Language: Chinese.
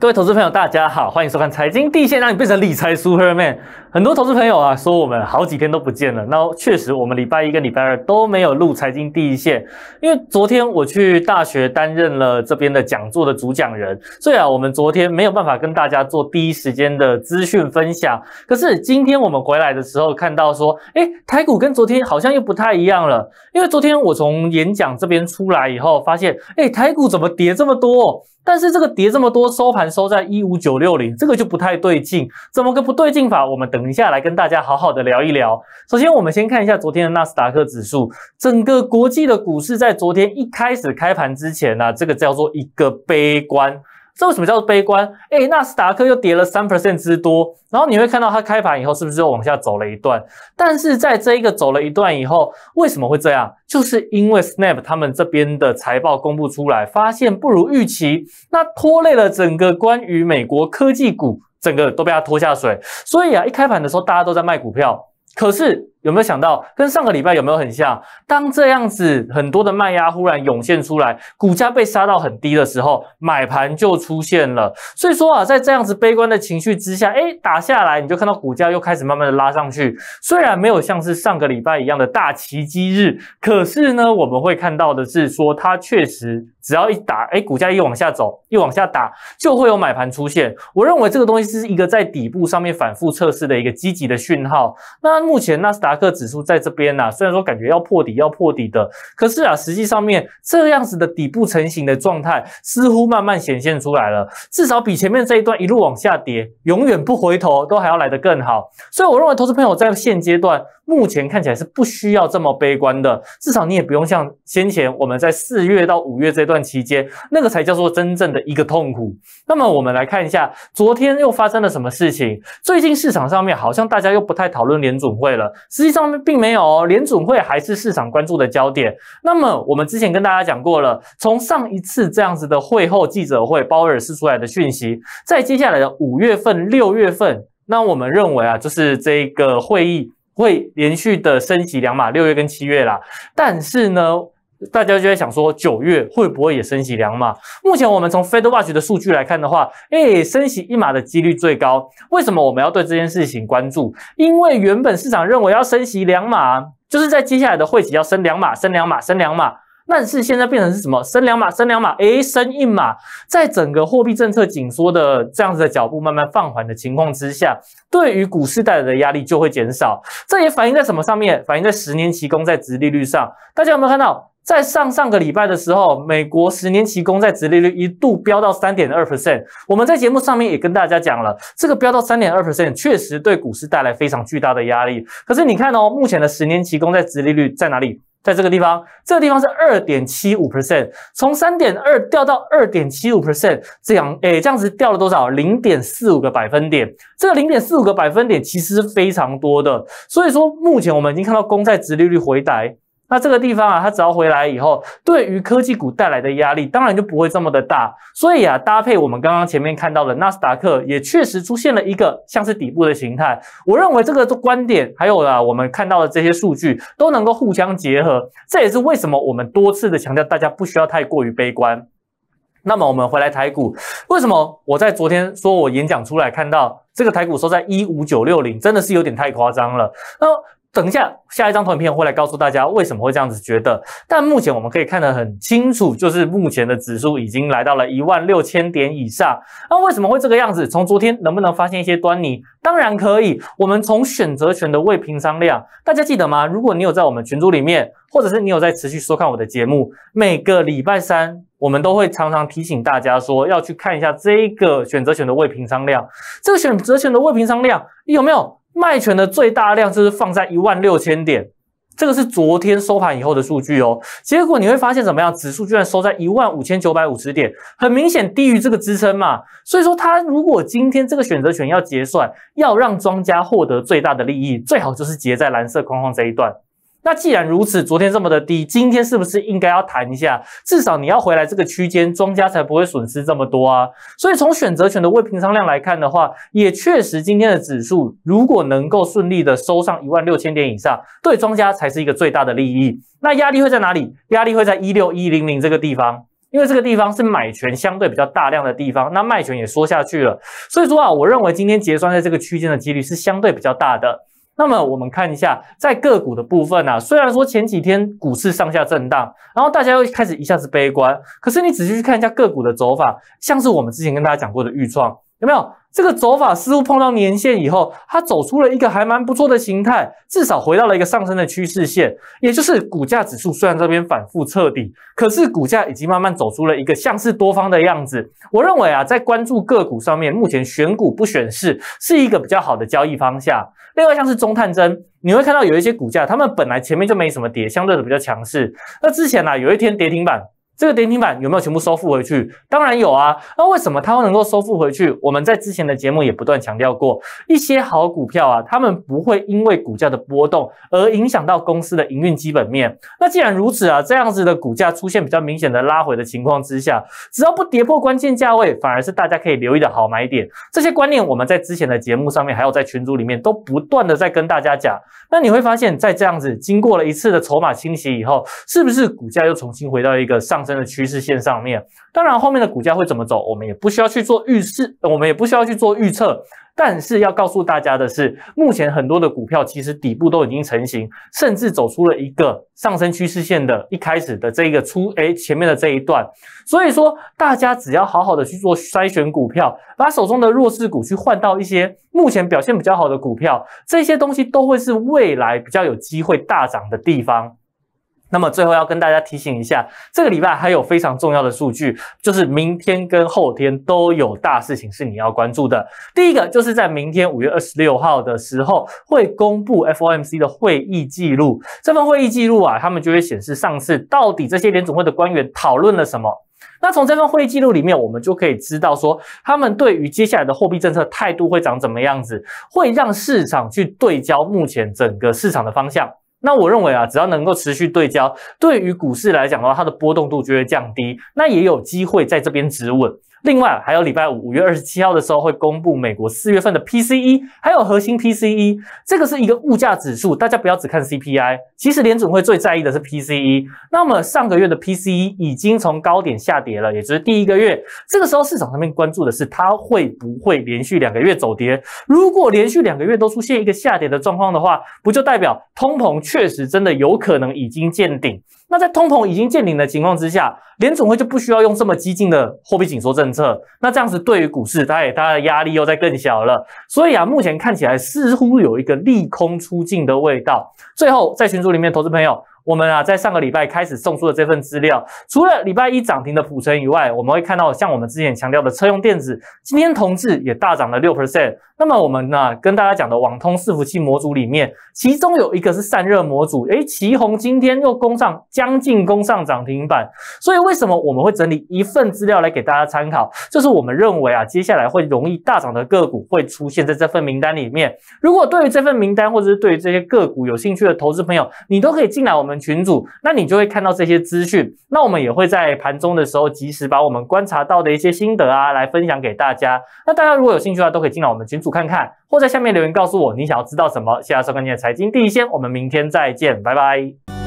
各位投资朋友，大家好，欢迎收看《财经第一线》，让你变成理财 Superman。很多投资朋友啊，说我们好几天都不见了。那确实，我们礼拜一跟礼拜二都没有录《财经第一线》，因为昨天我去大学担任了这边的讲座的主讲人，所以啊，我们昨天没有办法跟大家做第一时间的资讯分享。可是今天我们回来的时候，看到说，哎，台股跟昨天好像又不太一样了。因为昨天我从演讲这边出来以后，发现，哎，台股怎么跌这么多？但是这个跌这么多，收盘收在一五九六零，这个就不太对劲。怎么个不对劲法？我们等一下来跟大家好好的聊一聊。首先，我们先看一下昨天的纳斯达克指数，整个国际的股市在昨天一开始开盘之前呢，这个叫做一个悲观。这为什么叫做悲观？哎，纳斯达克又跌了三 percent 之多，然后你会看到它开盘以后是不是又往下走了一段？但是在这一个走了一段以后，为什么会这样？就是因为 Snap 他们这边的财报公布出来，发现不如预期，那拖累了整个关于美国科技股，整个都被它拖下水。所以啊，一开盘的时候大家都在卖股票，可是。有没有想到跟上个礼拜有没有很像？当这样子很多的卖压忽然涌现出来，股价被杀到很低的时候，买盘就出现了。所以说啊，在这样子悲观的情绪之下，哎，打下来你就看到股价又开始慢慢的拉上去。虽然没有像是上个礼拜一样的大奇迹日，可是呢，我们会看到的是说，它确实只要一打，哎，股价一往下走，一往下打，就会有买盘出现。我认为这个东西是一个在底部上面反复测试的一个积极的讯号。那目前纳斯达。达克指数在这边呐，虽然说感觉要破底，要破底的，可是啊，实际上面这样子的底部成型的状态，似乎慢慢显现出来了。至少比前面这一段一路往下跌，永远不回头，都还要来得更好。所以我认为，投资朋友在现阶段，目前看起来是不需要这么悲观的。至少你也不用像先前我们在四月到五月这段期间，那个才叫做真正的一个痛苦。那么我们来看一下，昨天又发生了什么事情？最近市场上面好像大家又不太讨论联准会了。实际上并没有哦，联准会还是市场关注的焦点。那么我们之前跟大家讲过了，从上一次这样子的会后记者会，包尔释出来的讯息，在接下来的五月份、六月份，那我们认为啊，就是这个会议会连续的升级两码，六月跟七月啦。但是呢。大家就在想说，九月会不会也升息两码？目前我们从 Fed Watch 的数据来看的话，哎，升息一码的几率最高。为什么我们要对这件事情关注？因为原本市场认为要升息两码，就是在接下来的会期要升两码、升两码、升两码。但是现在变成是什么？升两码、升两码，哎，升一码。在整个货币政策紧缩的这样子的脚步慢慢放缓的情况之下，对于股市带来的压力就会减少。这也反映在什么上面？反映在十年期公债殖利率上。大家有没有看到？在上上个礼拜的时候，美国十年期公债殖利率一度飙到三点二 percent。我们在节目上面也跟大家讲了，这个飙到三点二 percent 确实对股市带来非常巨大的压力。可是你看哦，目前的十年期公债殖利率在哪里？在这个地方，这个地方是二点七五 percent，从三点二掉到二点七五 percent，这样诶，这样子掉了多少？零点四五个百分点。这个零点四五个百分点其实是非常多的。所以说，目前我们已经看到公债殖利率回来。那这个地方啊，它只要回来以后，对于科技股带来的压力，当然就不会这么的大。所以啊，搭配我们刚刚前面看到的纳斯达克，也确实出现了一个像是底部的形态。我认为这个观点，还有啦，我们看到的这些数据，都能够互相结合。这也是为什么我们多次的强调，大家不需要太过于悲观。那么我们回来台股，为什么我在昨天说我演讲出来，看到这个台股收在一五九六零，真的是有点太夸张了。那。等一下，下一张图片会来告诉大家为什么会这样子觉得。但目前我们可以看得很清楚，就是目前的指数已经来到了一万六千点以上。那为什么会这个样子？从昨天能不能发现一些端倪？当然可以。我们从选择权的未平仓量，大家记得吗？如果你有在我们群组里面，或者是你有在持续收看我的节目，每个礼拜三我们都会常常提醒大家说要去看一下这个选择权的未平仓量。这个选择权的未平仓量有没有？卖权的最大量就是放在一万六千点，这个是昨天收盘以后的数据哦。结果你会发现怎么样？指数居然收在一万五千九百五十点，很明显低于这个支撑嘛。所以说，它如果今天这个选择权要结算，要让庄家获得最大的利益，最好就是结在蓝色框框这一段。那既然如此，昨天这么的低，今天是不是应该要谈一下？至少你要回来这个区间，庄家才不会损失这么多啊。所以从选择权的未平仓量来看的话，也确实今天的指数如果能够顺利的收上一万六千点以上，对庄家才是一个最大的利益。那压力会在哪里？压力会在一六一零零这个地方，因为这个地方是买权相对比较大量的地方，那卖权也缩下去了。所以说啊，我认为今天结算在这个区间的几率是相对比较大的。那么我们看一下，在个股的部分呢，虽然说前几天股市上下震荡，然后大家又开始一下子悲观，可是你仔细去看一下个股的走法，像是我们之前跟大家讲过的预创。有没有这个走法？似乎碰到年线以后，它走出了一个还蛮不错的形态，至少回到了一个上升的趋势线。也就是股价指数虽然这边反复彻底，可是股价已经慢慢走出了一个像是多方的样子。我认为啊，在关注个股上面，目前选股不选市是一个比较好的交易方向。另外，像是中探针，你会看到有一些股价，他们本来前面就没什么跌，相对的比较强势。那之前呢，有一天跌停板。这个跌停板有没有全部收复回去？当然有啊。那为什么它会能够收复回去？我们在之前的节目也不断强调过，一些好股票啊，他们不会因为股价的波动而影响到公司的营运基本面。那既然如此啊，这样子的股价出现比较明显的拉回的情况之下，只要不跌破关键价位，反而是大家可以留意的好买点。这些观念我们在之前的节目上面，还有在群组里面都不断的在跟大家讲。那你会发现在这样子经过了一次的筹码清洗以后，是不是股价又重新回到一个上？真的趋势线上面，当然后面的股价会怎么走，我们也不需要去做预示，我们也不需要去做预测。但是要告诉大家的是，目前很多的股票其实底部都已经成型，甚至走出了一个上升趋势线的一开始的这个初，哎，前面的这一段。所以说，大家只要好好的去做筛选股票，把手中的弱势股去换到一些目前表现比较好的股票，这些东西都会是未来比较有机会大涨的地方。那么最后要跟大家提醒一下，这个礼拜还有非常重要的数据，就是明天跟后天都有大事情是你要关注的。第一个就是在明天五月二十六号的时候会公布 FOMC 的会议记录，这份会议记录啊，他们就会显示上次到底这些联总会的官员讨论了什么。那从这份会议记录里面，我们就可以知道说他们对于接下来的货币政策态度会长怎么样子，会让市场去对焦目前整个市场的方向。那我认为啊，只要能够持续对焦，对于股市来讲的话，它的波动度就会降低，那也有机会在这边止稳。另外还有礼拜五五月二十七号的时候会公布美国四月份的 PCE，还有核心 PCE，这个是一个物价指数，大家不要只看 CPI，其实联总会最在意的是 PCE。那么上个月的 PCE 已经从高点下跌了，也就是第一个月，这个时候市场上面关注的是它会不会连续两个月走跌。如果连续两个月都出现一个下跌的状况的话，不就代表通膨确实真的有可能已经见顶？那在通膨已经见顶的情况之下，联总会就不需要用这么激进的货币紧缩政策。那这样子对于股市，它也它的压力又在更小了。所以啊，目前看起来似乎有一个利空出尽的味道。最后，在群组里面，投资朋友。我们啊，在上个礼拜开始送出的这份资料，除了礼拜一涨停的普成以外，我们会看到像我们之前强调的车用电子，今天同志也大涨了六 percent。那么我们呢，跟大家讲的网通伺服器模组里面，其中有一个是散热模组，诶，齐红今天又攻上将近攻上涨停板。所以为什么我们会整理一份资料来给大家参考？就是我们认为啊，接下来会容易大涨的个股会出现在这份名单里面。如果对于这份名单或者是对于这些个股有兴趣的投资朋友，你都可以进来我们。群主，那你就会看到这些资讯。那我们也会在盘中的时候，及时把我们观察到的一些心得啊，来分享给大家。那大家如果有兴趣的话，都可以进到我们群组看看，或在下面留言告诉我你想要知道什么。谢谢收看你的财经第一线，我们明天再见，拜拜。